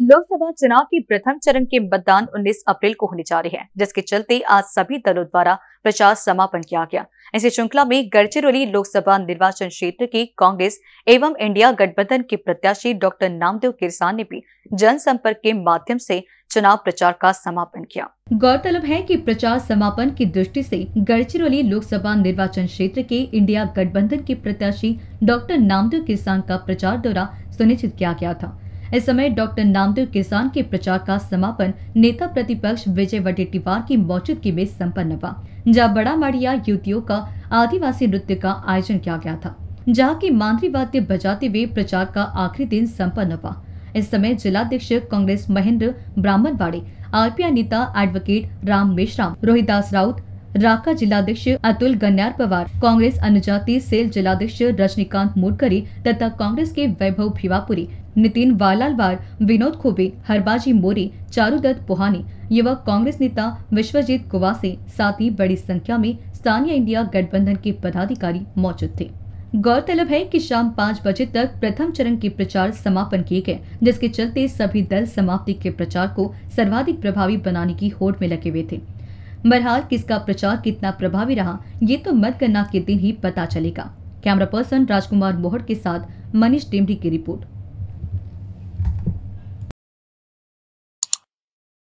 लोकसभा चुनाव के प्रथम चरण के मतदान 19 अप्रैल को होने जा रहे हैं जिसके चलते आज सभी दलों द्वारा प्रचार समापन किया गया इसी श्रृंखला में गढ़चिरौली लोकसभा निर्वाचन क्षेत्र के कांग्रेस एवं इंडिया गठबंधन के प्रत्याशी डॉक्टर नामदेव किरसान ने भी जनसंपर्क के माध्यम से चुनाव प्रचार का समापन किया गौरतलब है कि प्रचार समापन की दृष्टि से गढ़चिरौली लोकसभा निर्वाचन क्षेत्र के इंडिया गठबंधन के प्रत्याशी डॉक्टर नामदेव किसान का प्रचार दौरा सुनिश्चित किया गया था इस समय डॉक्टर नामदेव किसान के प्रचार का समापन नेता प्रतिपक्ष विजय वडेट्टीवार की मौजूदगी में सम्पन्न हुआ जहाँ बड़ा माड़िया युवतियों का आदिवासी नृत्य का आयोजन किया गया था जहाँ की मांदरी वाद्य बजाते हुए प्रचार का आखिरी दिन सम्पन्न हुआ इस समय जिलाध्यक्ष कांग्रेस महेंद्र ब्राह्मणवाड़े आरपीआई नेता एडवोकेट राम मेश्राम रोहिदास राउत राका जिलाध्यक्ष अतुल गन्यार पवार कांग्रेस अनुजाति सेल जिलाध्यक्ष रजनीकांत मोडकरी तथा कांग्रेस के वैभव भिवापुरी नितिन वालालवार विनोद खुबे हरबाजी मोरे चारूदत्त पोहानी युवा कांग्रेस नेता विश्वजीत कुवासे साथ ही बड़ी संख्या में स्थानीय इंडिया गठबंधन के पदाधिकारी मौजूद थे गौरतलब है कि शाम पाँच बजे तक प्रथम चरण के प्रचार समापन किए गए जिसके चलते सभी दल समाप्ति के प्रचार को सर्वाधिक प्रभावी बनाने की होड़ में लगे हुए थे बहरहाल किसका प्रचार कितना प्रभावी रहा ये तो मतगणना के दिन ही पता चलेगा कैमरा पर्सन राजकुमार मोहर के साथ मनीष टेमरी की रिपोर्ट